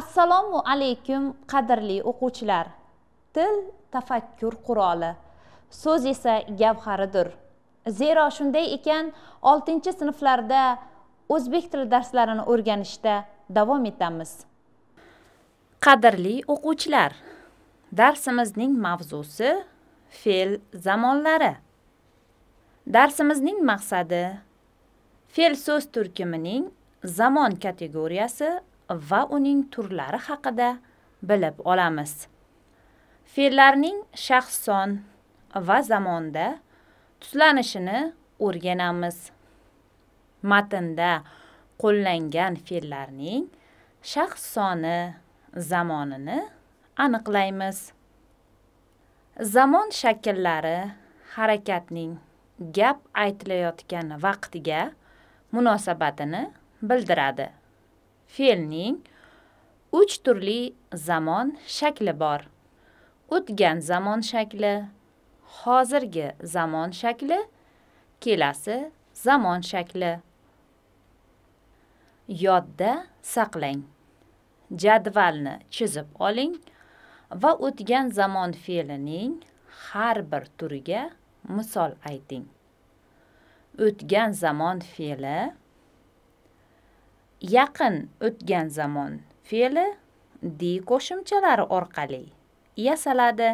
assalomu alaykum qadrli o'quvchilar til tafakkur quroli so'z esa gavharidir zero shunday ekan 6 sinflarda o'zbek tili darslarini o'rganishda davom etamiz qadrli o'quvchilar darsimizning mavzusi fe'l zamonlari darsimizning maqsadi fe'l so'z turkumining zamon kategoriyasi va uning turlari haqida bilib olamiz fe'llarning shaxs son va zamonda tuslanishini o'rganamiz matnda qo'llangan fe'llarning shaxs soni zamonini aniqlaymiz zamon shakllari harakatning gap aytilayotgan vaqtiga munosabatini bildiradi fe'lning 3 turli zamon shakli bor o'tgan zamon shakli hozirgi zamon shakli kelasi zamon shakli yodda saqlang jadvalni chizib oling va o'tgan zamon fe'lining har bir turiga misol ayting o'tgan zamon fe'li yaqin o'tgan zamon fe'li di qo'shimchalari orqali yasaladi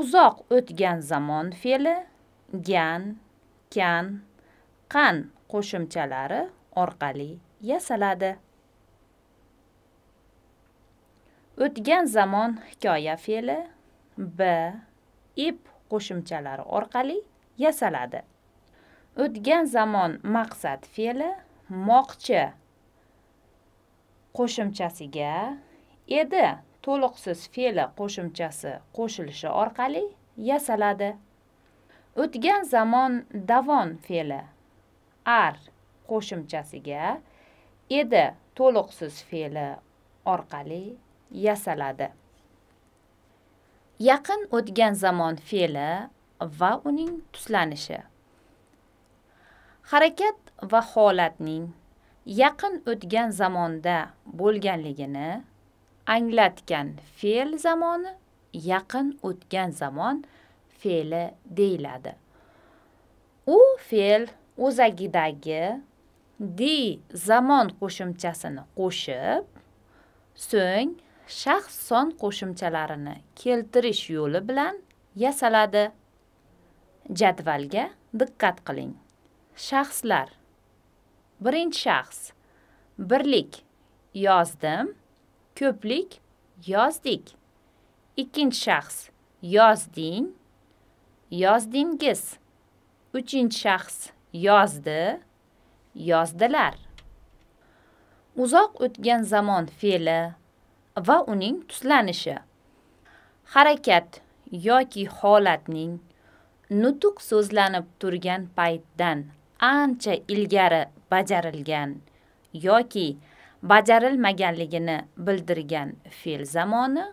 uzoq o'tgan zamon fe'li gan kan qan qo'shimchalari orqali yasaladi o'tgan zamon hikoya fe'li b ib qo'shimchalari orqali yasaladi o'tgan zamon maqsad fe'li moqchi qo'shimchasiga edi to'liqsiz fe'li qo'shimchasi qo'shilishi orqali yasaladi o'tgan zamon davon fe'li ar qo'shimchasiga edi to'liqsiz fe'li orqali yasaladi yaqin o'tgan zamon fe'li va uning tuslanishi harakat va holatning yaqin o'tgan zamonda bo'lganligini anglatgan fe'l zamoni yaqin o'tgan zamon fe'li deyiladi u fe'l o'zagidagi di zamon qo'shimchasini qo'shib so'ng shaxs son qo'shimchalarini keltirish yo'li bilan yasaladi jadvalga diqqat qiling shaxslar birinchi shaxs birlik yozdim ko'plik yozdik ikkinchi shaxs yozding yozdingiz uchinchi shaxs yozdi yozdilar uzoq o'tgan zamon fe'li va uning tuslanishi. harakat yoki holatning nutq so'zlanib turgan paytdan ancha ilgari bajarilgan yoki bajarilmaganligini bildirgan fe'l zamoni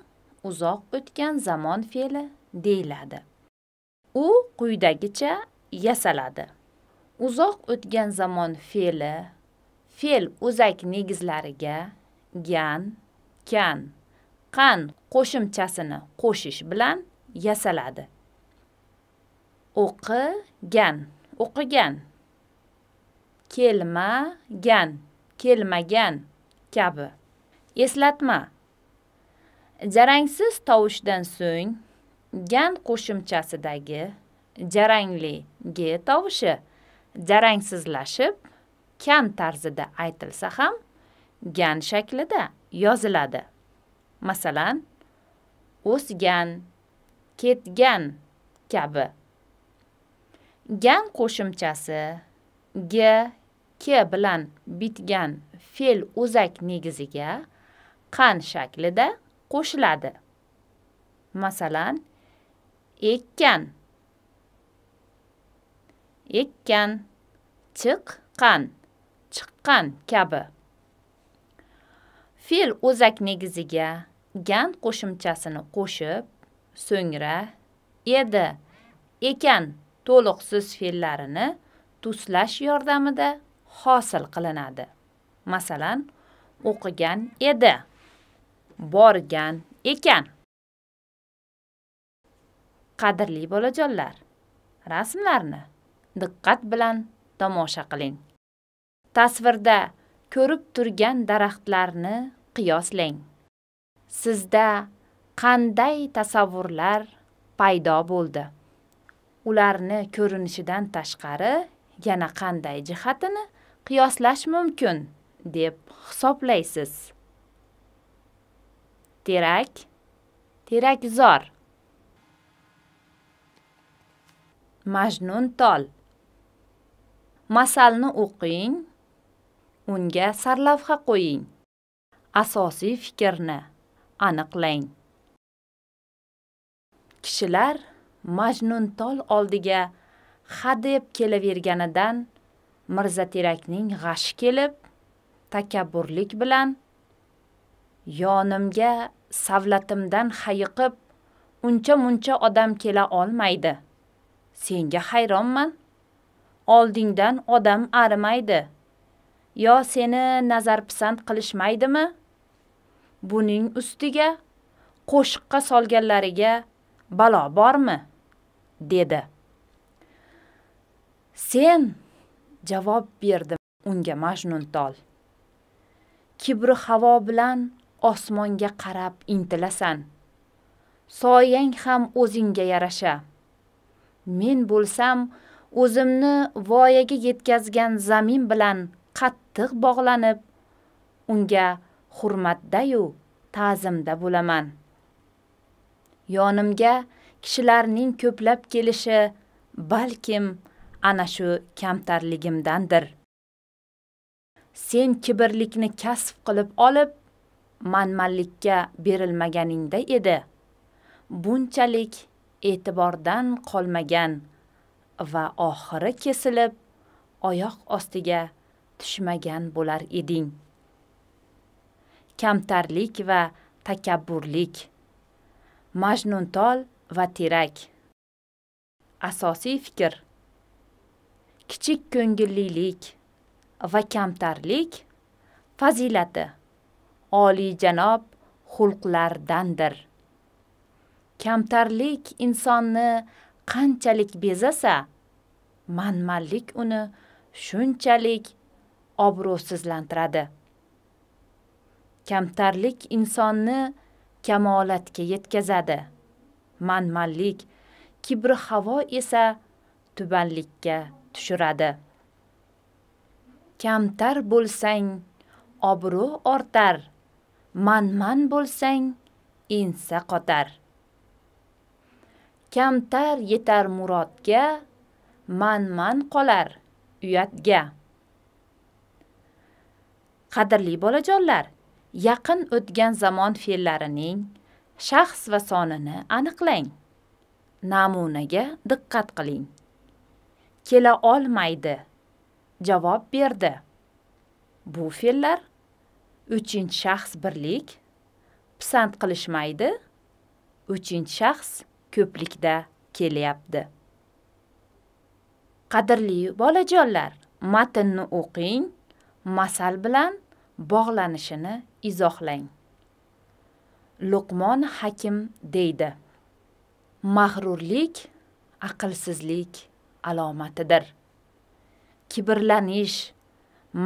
uzoq o'tgan zamon fe'li deyiladi u quyidagicha yasaladi uzoq o'tgan zamon fe'li fe'l o'zak negizlariga gan kan qan qo'shimchasini qo'shish bilan yasaladi o'qigan o'qigan kelmagan kelmagan kabi eslatma jarangsiz tovushdan so'ng gan qo'shimchasidagi jarangli g tovushi jarangsizlashib kan tarzida aytilsa ham gan shaklida yoziladi masalan o'sgan ketgan kabi gan qo'shimchasi g k bilan bitgan fe'l o'zak negiziga qan shaklida qo'shiladi masalan ekkan ekkan chiqqan chiqqan kabi fe'l o'zak negiziga gan qo'shimchasini qo'shib so'ngra edi ekan to'liq so'z fe'llarini tuslash yordamida hosil qilinadi masalan o'qigan edi borgan ekan qadrli bolajonlar rasmlarni diqqat bilan tomosha qiling tasvirda ko'rib turgan daraxtlarni qiyoslang sizda qanday tasavvurlar paydo bo'ldi ularni ko'rinishidan tashqari yana qanday jihatini qiyoslash mumkin deb hisoblaysiz terak terakzor majnun tol masalni o'qing unga sarlavha qo'ying asosiy fikrni aniqlang kishilar majnuntol oldiga hadeb kelaverganidan mirzaterakning g'ashi kelib takabburlik bilan yonimga savlatimdan hayiqib uncha muncha odam kela olmaydi senga hayronman oldingdan odam arimaydi yo seni nazarpisand qilishmaydimi buning ustiga qo'shiqqa solganlariga balo bormi dedi sen javob berdi unga majnun tol kibri havo bilan osmonga qarab intilasan soyang ham o'zingga yarasha men bo'lsam o'zimni voyaga yetkazgan zamin bilan qattiq bog'lanib unga hurmatdayu ta'zimda bo'laman yonimga kishilarning ko'plab kelishi balkim ana shu kamtarligimdandir sen kibrlikni kasb qilib olib manmanlikka berilmaganingda edi bunchalik e'tibordan qolmagan va oxiri kesilib oyoq ostiga tushmagan bo'lar eding kamtarlik va takabburlik majnuntol va terak asosiy fikr kichik ko'ngillilik va kamtarlik fazilati janob xulqlardandir kamtarlik insonni qanchalik bezasa manmanlik uni shunchalik obro'sizlantiradi kamtarlik insonni kamolatga yetkazadi manmanlik kibr havo esa tubanlikka tushiradi kamtar bo'lsang obro' ortar manman bo'lsang ensa qotar kamtar yetar murodga manman qolar uyatga qadrli bolajonlar yaqin o'tgan zamon fe'llarining shaxs va sonini aniqlang namunaga diqqat qiling kela olmaydi javob berdi bu fe'llar uchinchi shaxs birlik pisand qilishmaydi uchinchi shaxs ko'plikda kelyapti qadrli bolajonlar matnni o'qing masal bilan bog'lanishini izohlang luqmon hakim deydi mag'rurlik aqlsizlik alomatidir kibrlanish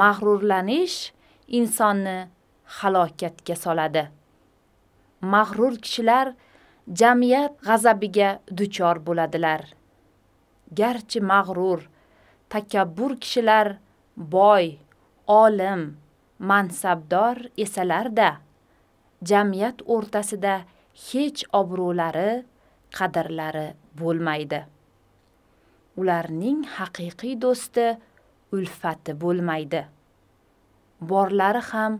mag'rurlanish insonni halokatga soladi mag'rur kishilar jamiyat g'azabiga duchor bo'ladilar garchi mag'rur takabbur kishilar boy olim mansabdor esalarda jamiyat o'rtasida hech obro'lari qadrlari bo'lmaydi ularning haqiqiy do'sti ulfati bo'lmaydi borlari ham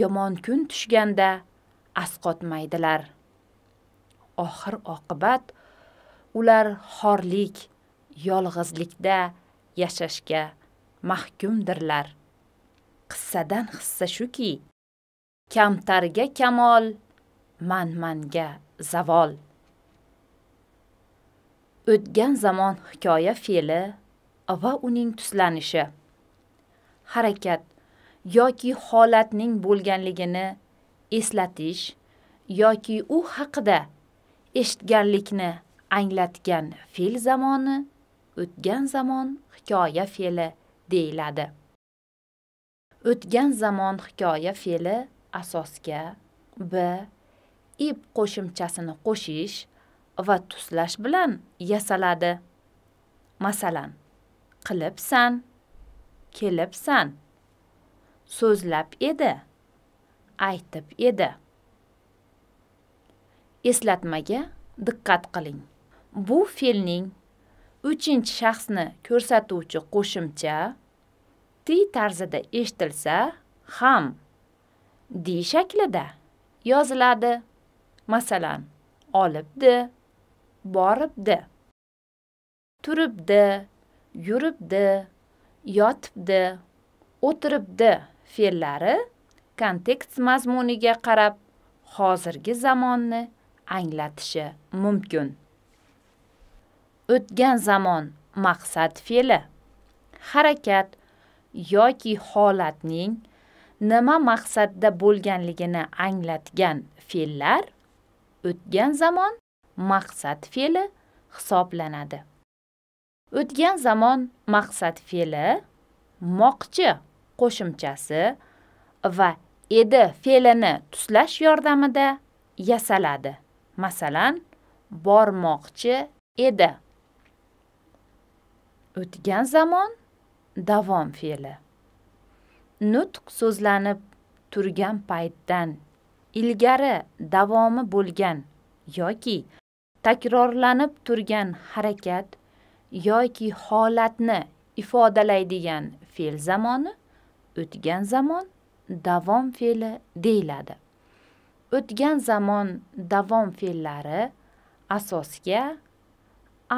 yomon kun tushganda asqotmaydilar oxir oqibat ular xorlik yolg'izlikda yashashga mahkumdirlar qissadan hissa shuki kamtarga kamol manmanga zavol o'tgan zamon hikoya fe'li va uning tuslanishi harakat yoki holatning bo'lganligini eslatish yoki u haqida eshitganlikni anglatgan fe'l zamoni o'tgan zamon hikoya fe'li deyiladi o'tgan zamon hikoya fe'li asosga b ib qo'shimchasini qo'shish va tuslash bilan yasaladi masalan qilibsan kelibsan so'zlab edi aytib edi eslatmaga diqqat qiling bu fe'lning 3 shaxsni ko'rsatuvchi qo'shimcha ti tarzida eshitilsa ham di shaklida yoziladi masalan olibdi boribdi turibdi yuribdi yotibdi o'tiribdi fe'llari kontekst mazmuniga qarab hozirgi zamonni anglatishi mumkin o'tgan zamon maqsad fe'li harakat yoki holatning nima maqsadda bo'lganligini anglatgan fe'llar o'tgan zamon maqsad fe'li hisoblanadi o'tgan zamon maqsad fe'li moqchi qo'shimchasi va edi fe'lini tuslash yordamida yasaladi masalan bormoqchi edi o'tgan zamon davom fe'li nutq so'zlanib turgan paytdan ilgari davomi bo'lgan yoki takrorlanib turgan harakat yoki holatni ifodalaydigan fe'l zamoni o'tgan zamon davom fe'li deyiladi o'tgan zamon davom fe'llari asosga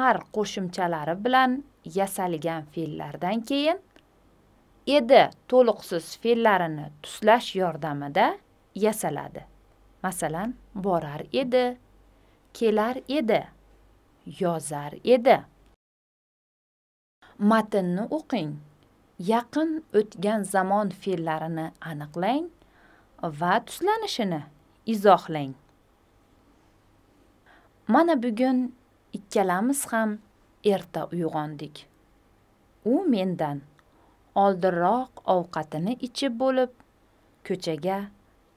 ar qo'shimchalari bilan yasalgan fe'llardan keyin edi to'liqsiz fe'llarini tuslash yordamida yasaladi masalan borar edi kelar edi yozar edi matnni o'qing yaqin o'tgan zamon fe'llarini aniqlang va tuslanishini izohlang mana bugun ikkalamiz ham erta uyg'ondik u mendan oldinroq ovqatini ichib bo'lib ko'chaga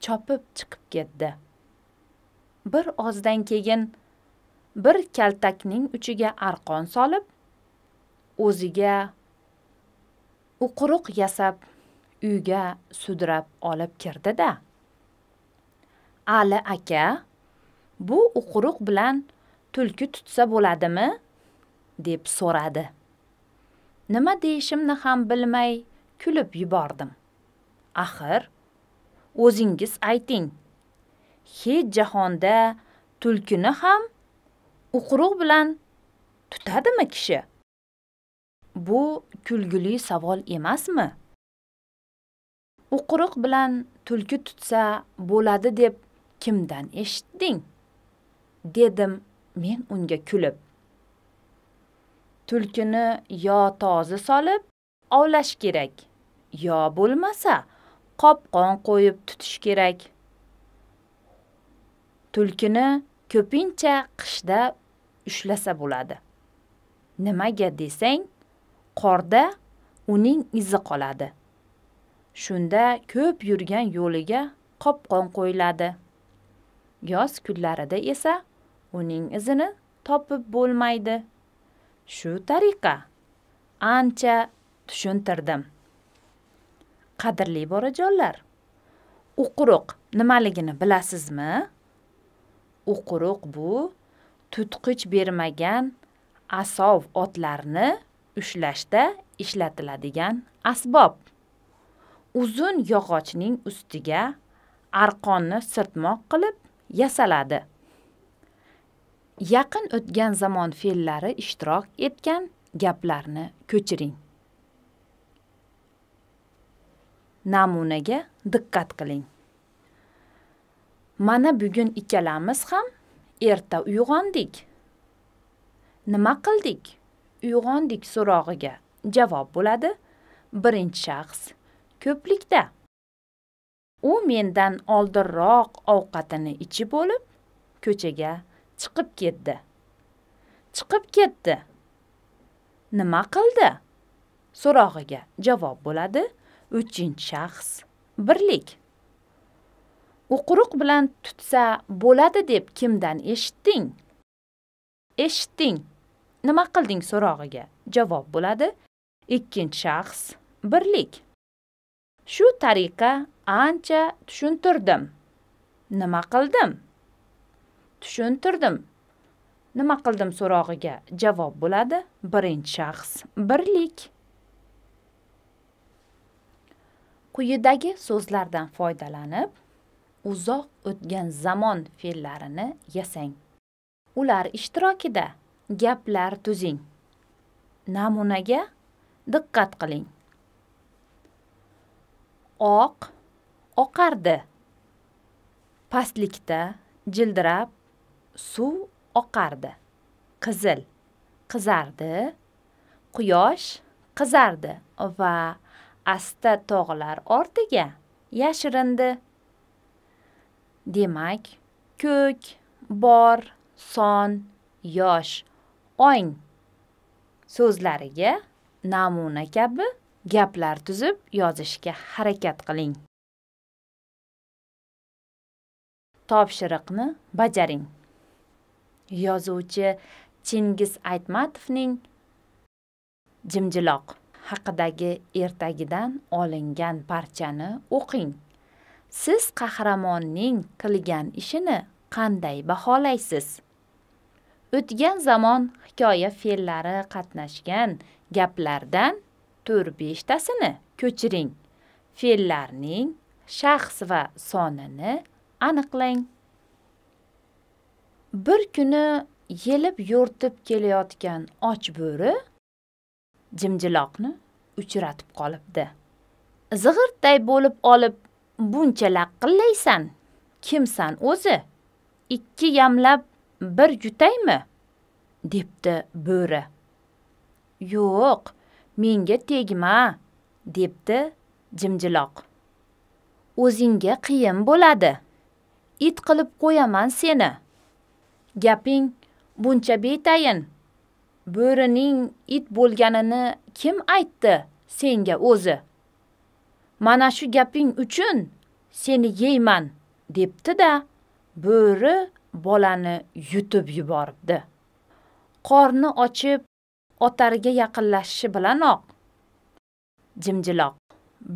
chopib chiqib ketdi bir ozdan keyin bir kaltakning uchiga arqon solib o'ziga uquruq yasab uyga sudrab olib kirdi da ali aka bu uquruq bilan tulki tutsa bo'ladimi deb so'radi nima deyishimni ham bilmay kulib yubordim axir o'zingiz ayting hech jahonda tulkini ham uquruq bilan tutadimi kishi bu kulgili savol emasmi uquruq bilan tulki tutsa bo'ladi deb kimdan eshitding dedim men unga kulib tulkini yo tozi solib ovlash kerak yo bo'lmasa qopqon qo'yib tutish kerak tulkini ko'pincha qishda ushlasa bo'ladi nimaga desang qorda uning izi qoladi shunda ko'p yurgan yo'liga qopqon qo'yiladi yoz kunlarida esa uning izini topib bo'lmaydi shu tariqa ancha tushuntirdim qadrli bolajonlar uquruq nimaligini bilasizmi o'quruq bu tutqich bermagan asov otlarni ushlashda ishlatiladigan asbob uzun yog'ochning ustiga arqonni sirtmoq qilib yasaladi yaqin o'tgan zamon fe'llari ishtirok etgan gaplarni ko'chiring namunaga diqqat qiling mana bugun ikkalamiz ham erta uyg'ondik nima qildik uyg'ondik so'rog'iga javob bo'ladi birinchi shaxs ko'plikda u mendan oldinroq ovqatini ichib bo'lib ko'chaga chiqib ketdi chiqib ketdi nima qildi so'rog'iga javob bo'ladi uchinchi shaxs birlik o'quruq bilan tutsa bo'ladi deb kimdan eshitding eshitding nima qilding so'rog'iga javob bo'ladi ikkinchi shaxs birlik shu tariqa ancha tushuntirdim nima qildim tushuntirdim nima qildim so'rog'iga javob bo'ladi birinchi shaxs birlik quyidagi so'zlardan foydalanib uzoq o'tgan zamon fe'llarini yasang ular ishtirokida gaplar tuzing namunaga diqqat qiling oq oqardi pastlikda jildirab suv oqardi qizil qizardi quyosh qizardi va asta tog'lar ortiga yashirindi demak ko'k bor son yosh ong so'zlariga namuna kabi gaplar tuzib yozishga harakat qiling topshiriqni bajaring yozuvchi chingiz aytmatovning jimjiloq haqidagi ertagidan olingan parchani o'qing siz qahramonning qilgan ishini qanday baholaysiz o'tgan zamon hikoya fe'llari qatnashgan gaplardan to'rt beshtasini ko'chiring fe'llarning shaxs va sonini aniqlang bir kuni yelib yo'rtib kelayotgan och bo'ri jimjiloqni uchratib qolibdi zig'irtday bo'lib olib buncha qillaysan kimsan o'zi ikki yamlab bir jutaymi? debdi bo'ri yo'q menga tegma debdi jimjiloq o'zingga qiyin bo'ladi it qilib qo'yaman seni gaping buncha betayin bo'rining it bo'lganini kim aytdi senga o'zi mana shu gaping uchun seni yeyman debdi-da, bo'ri bolani yutib yuboribdi. Qorni ochib otariga yaqinlashishi bilanoq jimjiloq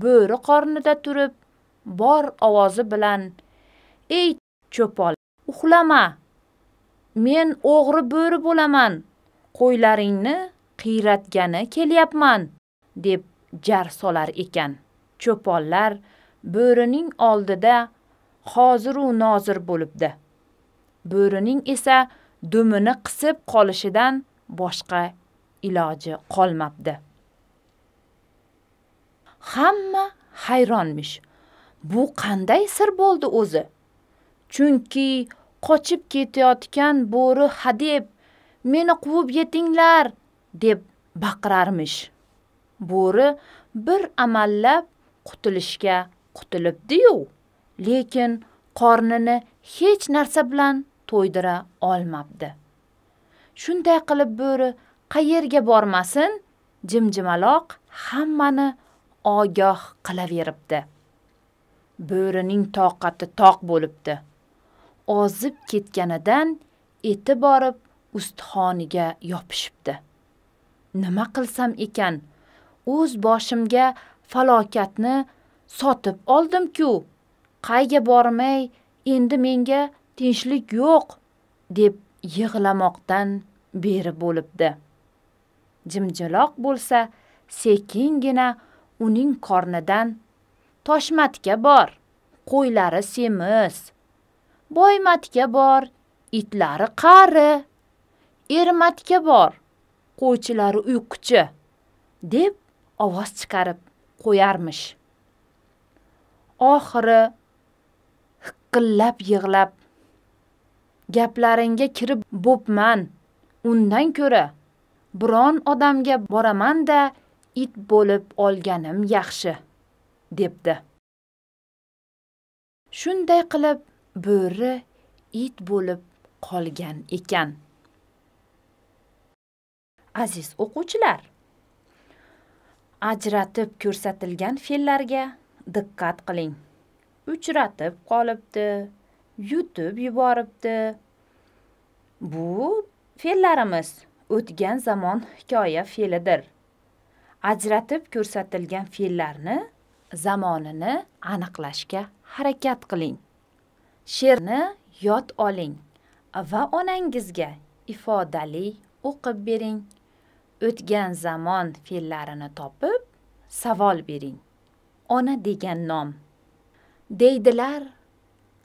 bo'ri qornida turib bor ovozi bilan ey cho'pol uxlama men o'g'ri bo'ri bo'laman qo'ylaringni qiyratgani kelyapman deb jar solar ekan cho'ponlar bo'rining oldida hoziru nozir bo'libdi bo'rining esa dumini qisib qolishidan boshqa iloji qolmabdi hamma hayronmish bu qanday sir bo'ldi o'zi chunki qochib ketayotgan bo'ri hadeb meni quvib yetinglar deb baqirarmish bo'ri bir amallab qutulishga qutulibdi-yu, lekin qornini hech narsa bilan to'ydira olmabdi. Shunday qilib bo'ri qayerga bormasin, jimjimaloq hammani ogoh qilaveribdi. Bo'rining toqati toq bo'libdi. Ozib ketganidan eti borib ustxoniga yopishibdi. Nima qilsam ekan? O'z boshimga falokatni sotib oldim-ku. Qayga bormay, endi menga tinchlik yo'q, deb yig'lamoqdan beri bo'libdi. Jimjiloq bo'lsa, sekingina uning qornidan toshmatga bor, qo'ylari semiz, boymatga bor, itlari qari, ermatga bor, qo'ychilari uyquchi, deb ovoz chiqarib qo'yarmish oxiri hiqillab yig'lab gaplaringga kirib bo'pman undan ko'ra biron odamga boraman da it bo'lib olganim yaxshi debdi shunday qilib bo'ri it bo'lib qolgan ekan aziz o'quvchilar ajratib ko'rsatilgan fe'llarga diqqat qiling uchratib qolibdi yutib yuboribdi bu fe'llarimiz o'tgan zamon hikoya fe'lidir ajratib ko'rsatilgan fe'llarni zamonini aniqlashga harakat qiling she'rni yod oling va onangizga ifodali o'qib bering o'tgan zamon fe'llarini topib savol bering ona degan nom deydilar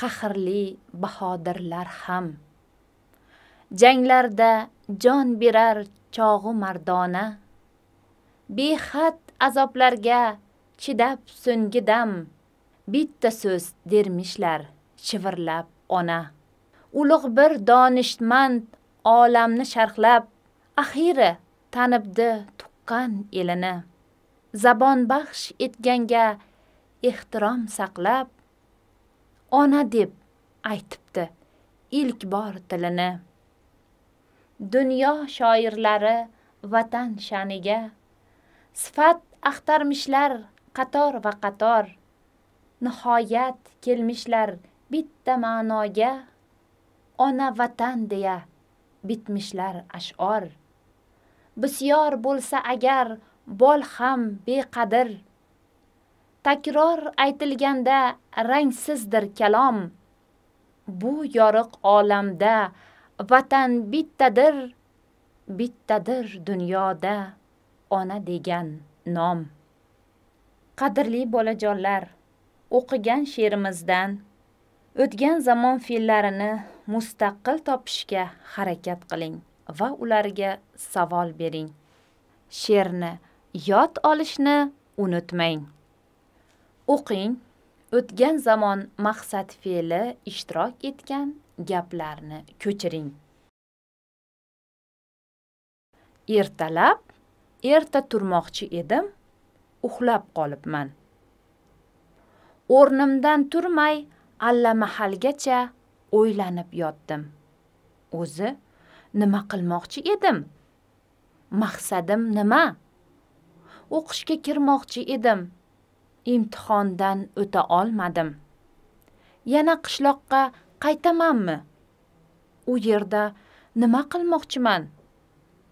qahrli bahodirlar ham janglarda jon berar chog'i mardona behad azoblarga chidab so'nggi dam bitta so'z dermishlar shivirlab ona ulug' bir donishmand olamni sharhlab axiyri tanibdi tuqqan elini zabon baxsh etganga ehtirom saqlab ona deb aytibdi ilk bor tilini dunyo shoirlari vatan sha'niga sifat axtarmishlar qator va qator nihoyat kelmishlar bitta ma'noga ona vatan deya bitmishlar ash'or bisyor bo'lsa agar bol ham beqadr takror aytilganda rangsizdir kalom bu yoriq olamda vatan bittadir bittadir dunyoda ona degan nom qadrli bolajonlar o'qigan she'rimizdan o'tgan zamon fe'llarini mustaqil topishga harakat qiling va ularga savol bering she'rni yod olishni unutmang o'qing o'tgan zamon maqsad fe'li ishtirok etgan gaplarni ko'chiring ertalab erta turmoqchi edim uxlab qolibman o'rnimdan turmay mahalgacha o'ylanib yotdim o'zi nima qilmoqchi edim maqsadim nima o'qishga kirmoqchi edim imtihondan o'ta olmadim yana qishloqqa qaytamanmi u yerda nima qilmoqchiman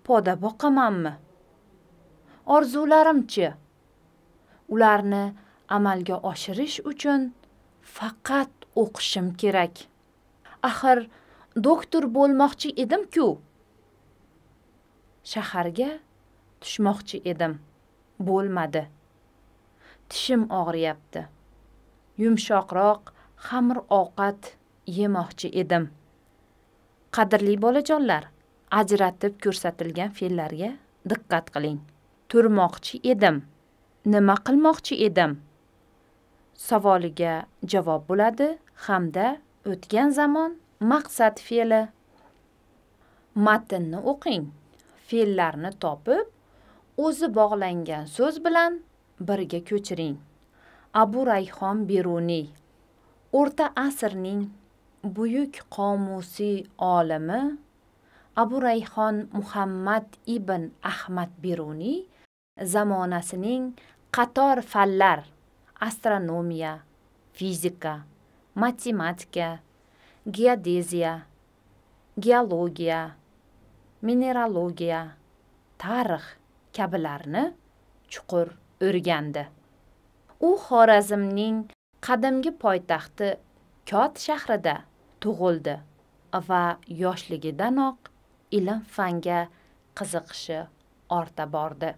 poda boqamanmi orzularimchi ularni amalga oshirish uchun faqat o'qishim kerak axir doktor bo'lmoqchi edim-ku. Shaharga tushmoqchi edim. Bo'lmadi. Tishim og'riyapti. Yumshoqroq xamir ovqat yemoqchi edim. Qadrli bolajonlar, ajratib ko'rsatilgan fe'llarga diqqat qiling. Turmoqchi edim. Nima qilmoqchi edim? savoliga javob bo'ladi hamda o'tgan zamon maqsad fe'li matnni o'qing fe'llarni topib o'zi bog'langan so'z bilan birga ko'chiring abu rayhon beruniy o'rta asrning buyuk qomusi olimi abu rayhon muhammad ibn ahmad beruniy zamonasining qator fanlar astronomiya fizika matematika geodeziya geologiya mineralogiya tarix kabilarni chuqur o'rgandi u xorazmning qadimgi poytaxti kot shahrida tug'ildi va yoshligidanoq ilm fanga qiziqishi orta bordi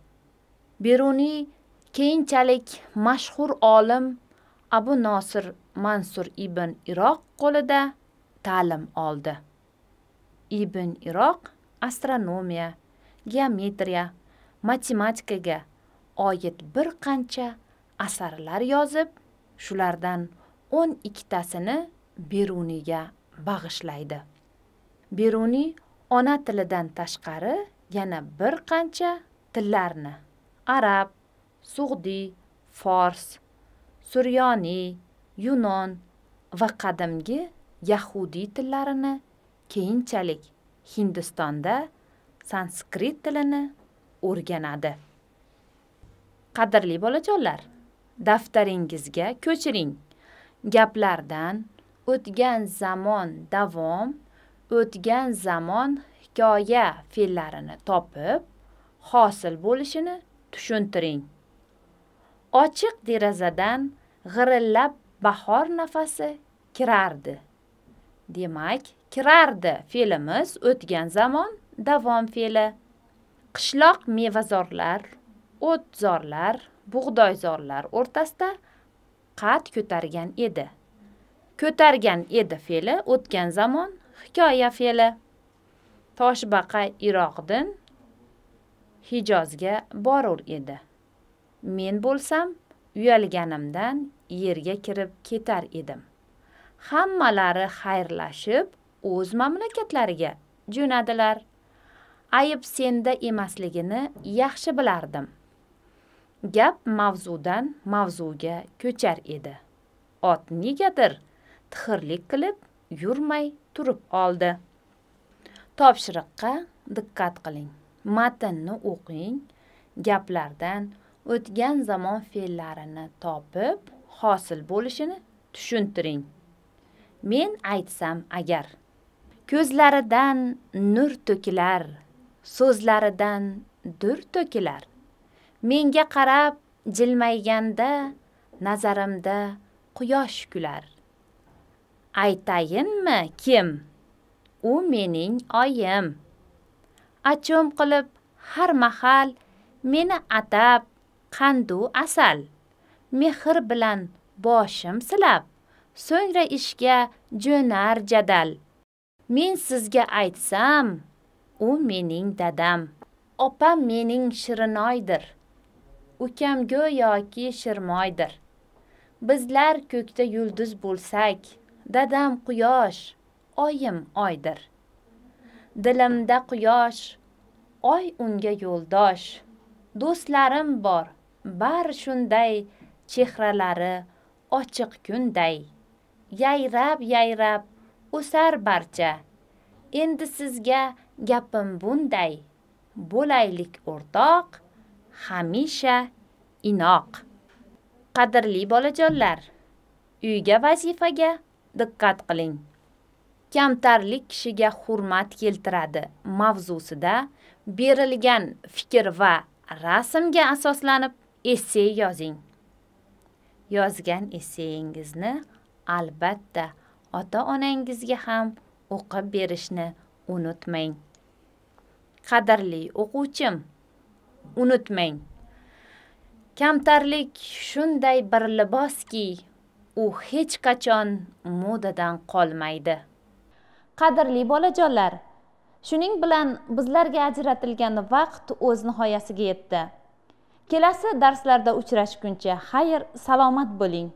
beruniy keyinchalik mashhur olim abu nosir mansur ibn iroq qo'lida ta'lim oldi ibn iroq astronomiya geometriya matematikaga oid bir qancha asarlar yozib shulardan 12 tasini beruniyga bag'ishlaydi beruniy ona tilidan tashqari yana bir qancha tillarni arab sug'di, fors suryoni, yunon va qadimgi yahudiy tillarini keyinchalik hindistonda sanskrit tilini o'rganadi qadrli bolajonlar daftaringizga ko'chiring gaplardan o'tgan zamon davom o'tgan zamon hikoya fe'llarini topib hosil bo'lishini tushuntiring ochiq derazadan g'irillab bahor nafasi kirardi demak kirardi fe'limiz o'tgan zamon davom fe'li qishloq mevazorlar o'tzorlar bug'doyzorlar o'rtasida qad ko'targan edi ko'targan edi fe'li o'tgan zamon hikoya fe'li toshbaqa iroqdin hijozga borur edi men bo'lsam uyalganimdan yerga kirib ketar edim hammalari xayrlashib o'z mamlakatlariga jo'nadilar ayb senda emasligini yaxshi bilardim gap mavzudan mavzuga ko'char edi ot negadir tixirlik qilib yurmay turib oldi topshiriqqa diqqat qiling matnni o'qing gaplardan o'tgan zamon fe'llarini topib hosil bo'lishini tushuntiring men aytsam agar ko'zlaridan nur to'kilar so'zlaridan dur to'kilar menga qarab jilmayganda nazarimda quyosh kular aytayinmi kim u mening oyim achum qilib har mahal meni atab qandu asal mehr bilan boshim silab so'ngra ishga jo'nar jadal men sizga aytsam u mening dadam opam mening shirinoydir ukam go'yoki shirmoydir bizlar ko'kda yulduz bo'lsak dadam quyosh oyim oydir dilimda quyosh oy unga yo'ldosh do'stlarim bor bari shunday chehralari ochiq kunday yayrab yayrab o'sar barcha endi sizga gapim bunday bo'laylik o'rtoq hamisha inoq qadrli bolajonlar uyga vazifaga diqqat qiling kamtarlik kishiga hurmat keltiradi mavzusida berilgan fikr va rasmga asoslanib esse yozing yozgan esseingizni albatta ota onangizga ham o'qib berishni unutmang qadrli o'quvchim unutmang kamtarlik shunday bir liboski u hech qachon modadan qolmaydi qadrli bolajonlar shuning bilan bizlarga ajratilgan vaqt o'z nihoyasiga yetdi kelasi darslarda uchrashguncha xayr salomat bo'ling